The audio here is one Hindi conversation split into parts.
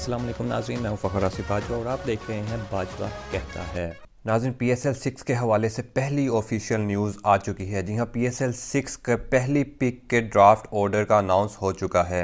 अस्सलाम वालेकुम नाजरीन मैं फ़खर आसिफ बाजवा और आप देख रहे हैं बाजवा कहता है नाजिन पी एस एल सिक्स के हवाले से पहली ऑफिशियल न्यूज़ आ चुकी है जी हाँ पी एस एल सिक्स के पहली पिक के ड्राफ्ट ऑर्डर का अनाउंस हो चुका है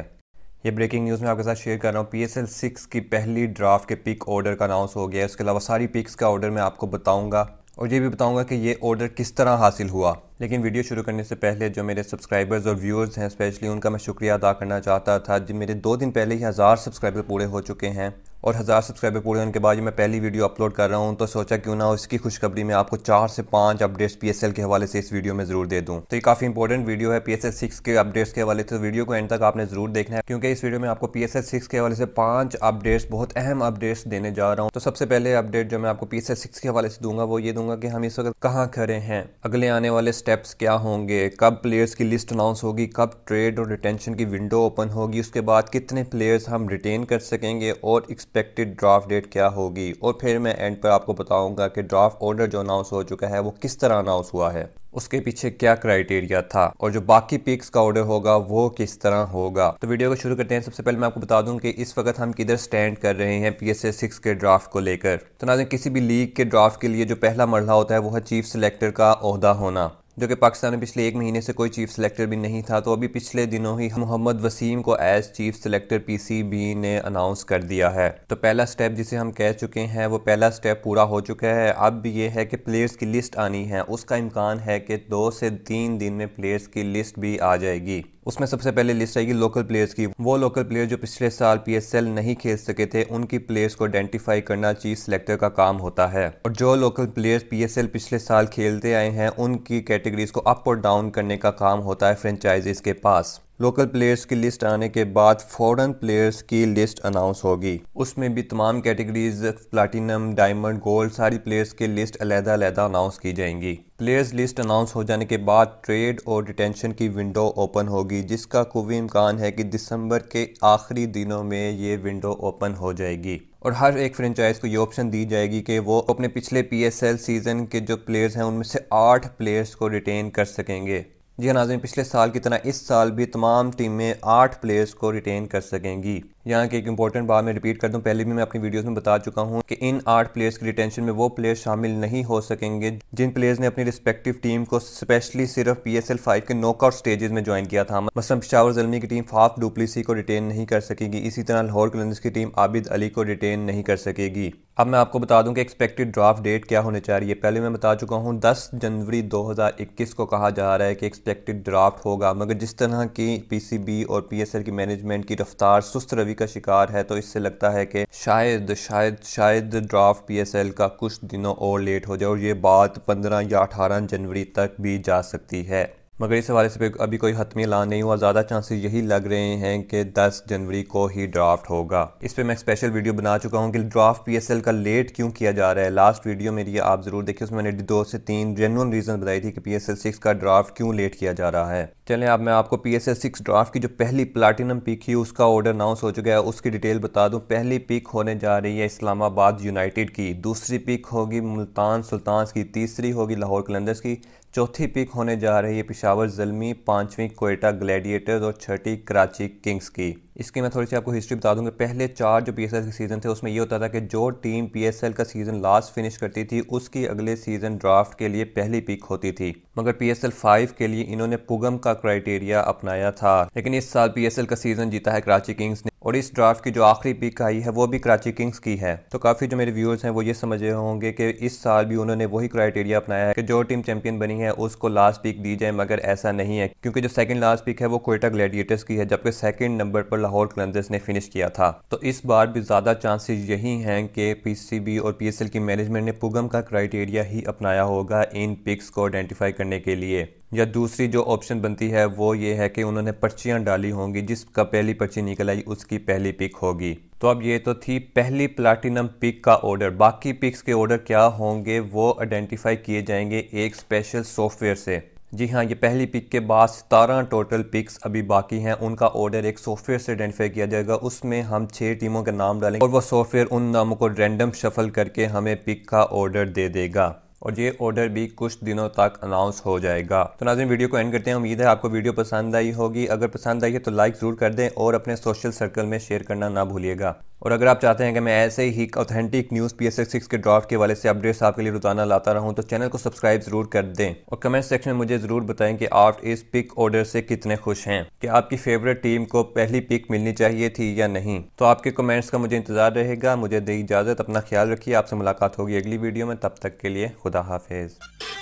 ये ब्रेकिंग न्यूज़ मैं आपके साथ शेयर कर रहा हूँ पी एस एल सिक्स की पहली ड्राफ्ट के पिक ऑर्डर का अनाउंस हो गया है उसके अलावा सारी पिक्स का ऑर्डर मैं आपको बताऊँगा और ये भी बताऊँगा कि ये ऑर्डर किस तरह हासिल हुआ लेकिन वीडियो शुरू करने से पहले जो मेरे सब्सक्राइबर्स और व्यूअर्स हैं स्पेशली उनका मैं शुक्रिया अदा करना चाहता था जब मेरे दो दिन पहले ही हज़ार सब्सक्राइबर पूरे हो चुके हैं और हज़ार सब्सक्राइबर पूरे होने के बाद मैं पहली वीडियो अपलोड कर रहा हूँ तो सोचा क्यों ना इसकी खुशखबरी मैं आपको चार से पाँच अपडेट्स पी के हवाले से इस वीडियो में ज़रूर दे दूँ तो ये काफ़ी इंपॉर्टेंट वीडियो है पी एस के अपडेट्स के हवाले से तो वीडियो को एंड तक आपने ज़रूर देखना है क्योंकि इस वीडियो में आपको पी सिक्स के हवाले से पाँच अपडेट्स बहुत अहम अपडेट्स देने जा रहा हूँ तो सबसे पहले अपडेट जो मैं आपको पी सिक्स के हवाले से दूंगा वो ये दूंगा कि हम इस वक्त कहाँ खड़े हैं अगले आने वाले स्टेप्स क्या होंगे कब प्लेयर्स की लिस्ट अनाउंस होगी कब ट्रेड और रिटेंशन की विंडो ओपन होगी उसके बाद कितने प्लेयर्स हम रिटेन कर सकेंगे और एक्सपेक्टेड ड्राफ्ट डेट क्या होगी और फिर मैं एंड पर आपको बताऊंगा कि ड्राफ्ट ऑर्डर जो अनाउंस हो चुका है वो किस तरह अनाउंस हुआ है उसके पीछे क्या क्राइटेरिया था और जो बाकी पिक्स का ऑर्डर होगा वो किस तरह होगा तो वीडियो को शुरू करते हैं सबसे पहले मैं आपको बता दूं कि इस वक्त हम किधर स्टैंड कर रहे हैं पी एस सिक्स के ड्राफ्ट को लेकर तो ना किसी भी लीग के ड्राफ्ट के लिए जो पहला मरला होता है वो है चीफ सिलेक्टर का अहदा होना जो कि पाकिस्तान में पिछले एक महीने से कोई चीफ सिलेक्टर भी नहीं था तो अभी पिछले दिनों ही मोहम्मद वसीम को एज चीफ सिलेक्टर पीसीबी ने अनाउंस कर दिया है तो पहला स्टेप जिसे हम कह चुके हैं वो पहला स्टेप पूरा हो चुका है अब ये है कि प्लेयर्स की लिस्ट आनी है उसका इम्कान है कि दो से तीन दिन में प्लेयर्स की लिस्ट भी आ जाएगी उसमें सबसे पहले लिस्ट आएगी लोकल प्लेयर्स की वो लोकल प्लेयर जो पिछले साल पीएसएल नहीं खेल सके थे उनकी प्लेयर्स को आइडेंटिफाई करना चीफ सिलेक्टर का काम होता है और जो लोकल प्लेयर्स पीएसएल पिछले साल खेलते आए हैं उनकी कैटेगरीज को अप और डाउन करने का काम होता है फ्रेंचाइजीज के पास लोकल प्लेयर्स की लिस्ट आने के बाद फॉरेन प्लेयर्स की लिस्ट अनाउंस होगी उसमें भी तमाम कैटेगरीज प्लाटिनम डायमंड गोल्ड सारी प्लेयर्स की लिस्ट अलहदा अलहदा अनाउंस की जाएंगी प्लेयर्स लिस्ट अनाउंस हो जाने के बाद ट्रेड और डिटेंशन की विंडो ओपन होगी जिसका कोई इम्कान है कि दिसंबर के आखिरी दिनों में ये विंडो ओपन हो जाएगी और हर एक फ्रेंचाइज को ये ऑप्शन दी जाएगी कि वो अपने पिछले पीएसएल सीज़न के जो प्लेयर्स हैं उनमें से आठ प्लेयर्स को रिटेन कर सकेंगे जी हाँ नाजिम पिछले साल की तरह इस साल भी तमाम टीमें आठ प्लेयर्स को रिटेन कर सकेंगी यहाँ के एक इंपॉर्टेंट बात मैं रिपीट कर दूँ पहले भी मैं अपनी वीडियोस में बता चुका हूँ कि इन आठ प्लेयर्स की डिटेंशन में वो प्लेयर्स शामिल नहीं हो सकेंगे जिन प्लेयर्स ने अपनी रिस्पेक्टिव टीम को स्पेशली सिर्फ पी एस एल फाइव के नॉकआउट स्टेजेस में ज्वाइन किया था मसलन पिशावर जलमी की टीम फाफ डुप्लीसी को रिटेन नहीं कर सकेगी इसी तरह लाहौर कलंदर्स की टीम आबिद अली को रिटेन नहीं कर सकेगी अब मैं आपको बता दूं कि एक्सपेक्टेड ड्राफ्ट डेट क्या होने चाहिए पहले मैं बता चुका हूं 10 जनवरी 2021 को कहा जा रहा है कि एक्सपेक्टेड ड्राफ्ट होगा मगर जिस तरह की पीसीबी और पीएसएल की मैनेजमेंट की रफ्तार सुस्त रवि का शिकार है तो इससे लगता है कि शायद शायद शायद ड्राफ्ट पीएसएल का कुछ दिनों और लेट हो जाए और ये बात 15 या 18 जनवरी तक भी जा सकती है मगर इस हवाले से अभी कोई हतमी ऐलान नहीं हुआ ज़्यादा चांसेस यही लग रहे हैं कि 10 जनवरी को ही ड्राफ्ट होगा इस पर मैं स्पेशल वीडियो बना चुका हूँ कि ड्राफ्ट पीएसएल का लेट क्यों किया जा रहा है लास्ट वीडियो मेरी आप ज़रूर देखिए उसमें मैंने दो से तीन जेनुअन रीज़न बताई थी कि पी एस एल सिक्स का ड्राफ्ट क्यों लेट किया जा रहा है चलें अब मैं आपको P S L six draft की जो पहली प्लाटिनम पिक ही उसका ऑर्डर अनाउंस हो चुका है उसकी डिटेल बता दूँ पहली पिक होने जा रही है इस्लामाबाद यूनाइटेड की दूसरी पिक होगी मुल्तान सुल्तान की तीसरी होगी लाहौर कलंदर्स की चौथी पिक होने जा रही है पिशावर जलमी पाँचवीं कोयटा ग्लैडिएटर्स और छठी कराची किंग्स की इसकी मैं थोड़ी सी आपको हिस्ट्री बता दूंगा पहले चार जो पीएसएल के सीज़न थे उसमें ये होता था कि जो टीम पीएसएल का सीज़न लास्ट फिनिश करती थी उसकी अगले सीज़न ड्राफ्ट के लिए पहली पिक होती थी मगर पीएसएल फाइव के लिए इन्होंने पुगम का क्राइटेरिया अपनाया था लेकिन इस साल पीएसएल का सीज़न जीता है कराची किंग्स ने और इस ड्राफ्ट की जो आखिरी पिक आई है वो भी कराची किंग्स की है तो काफ़ी जो मेरे व्यूअर्स हैं वो ये समझ रहे होंगे कि इस साल भी उन्होंने वही क्राइटेरिया अपनाया है कि जो टीम चैंपियन बनी है उसको लास्ट पिक दी जाए मगर ऐसा नहीं है क्योंकि जो सेकंड लास्ट पिक है वो कोयटा ग्लैडिएटर्स की है जबकि सेकंड नंबर पर लाहौर क्लेंजर्स ने फिनिश किया था तो इस बार भी ज़्यादा चांसेस यही हैं कि पीसीबी और पीएसएल की मैनेजमेंट ने पुगम का क्राइटेरिया ही अपनाया होगा इन पिक्स को आइडेंटिफाई करने के लिए या दूसरी जो ऑप्शन बनती है वो ये है कि उन्होंने पर्चियाँ डाली होंगी जिसका पहली पर्ची निकल आई उसकी पहली पिक होगी तो अब ये तो थी पहली प्लैटिनम पिक का ऑर्डर बाकी पिक्स के ऑर्डर क्या होंगे वो आइडेंटिफाई किए जाएंगे एक स्पेशल सॉफ्टवेयर से जी हाँ ये पहली पिक के बाद सतारह टोटल पिक्स अभी बाकी हैं उनका ऑर्डर एक सॉफ्टवेयर से आइडेंटिफाई किया जाएगा उसमें हम छः टीमों के नाम डालेंगे और वह सॉफ्टवेयर उन नामों को रैंडम शफल करके हमें पिक का ऑर्डर दे देगा और ये ऑर्डर भी कुछ दिनों तक अनाउंस हो जाएगा तो नाजिन वीडियो को एंड करते हैं उम्मीद है आपको वीडियो पसंद आई होगी अगर पसंद आई है तो लाइक ज़रूर कर दें और अपने सोशल सर्कल में शेयर करना ना भूलिएगा और अगर आप चाहते हैं कि मैं ऐसे ही authentic news P S six के ड्राफ्ट के वाले से अपडेट्स आपके लिए रोजाना लाता रहूं तो चैनल को सब्सक्राइब जरूर कर दें और कमेंट सेक्शन में मुझे ज़रूर बताएं कि आप इस पिक ऑर्डर से कितने खुश हैं कि आपकी फेवरेट टीम को पहली पिक मिलनी चाहिए थी या नहीं तो आपके कमेंट्स का मुझे इंतजार रहेगा मुझे दी इजाज़त अपना ख्याल रखिए आपसे मुलाकात होगी अगली वीडियो में तब तक के लिए खुदा हाफिज़